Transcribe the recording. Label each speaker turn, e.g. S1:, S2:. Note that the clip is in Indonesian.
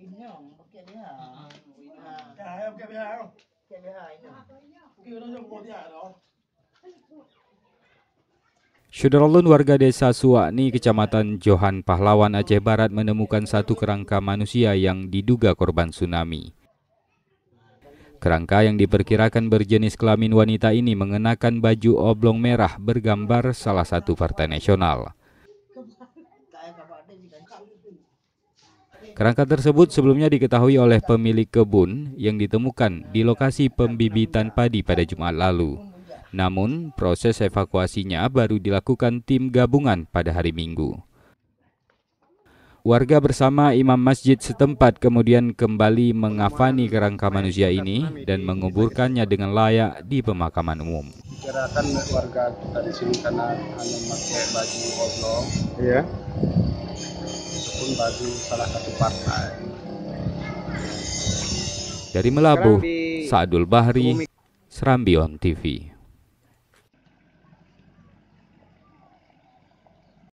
S1: Inyong,
S2: warga desa Suwakni, kecamatan Johan Pahlawan, Aceh Barat menemukan satu kerangka manusia yang diduga korban tsunami. Kerangka yang diperkirakan berjenis kelamin wanita ini mengenakan baju oblong merah bergambar salah satu partai nasional. Kerangka tersebut sebelumnya diketahui oleh pemilik kebun yang ditemukan di lokasi pembibitan padi pada Jumat lalu. Namun, proses evakuasinya baru dilakukan tim gabungan pada hari Minggu. Warga bersama imam masjid setempat kemudian kembali mengafani kerangka manusia ini dan menguburkannya dengan layak di pemakaman umum.
S1: Gerakan warga kita di sini karena hanya memakai baju oblong. Iya ataupun bagi salah satu partai.
S2: Dari Melabuh, Saadul Bahri, Serambi On TV.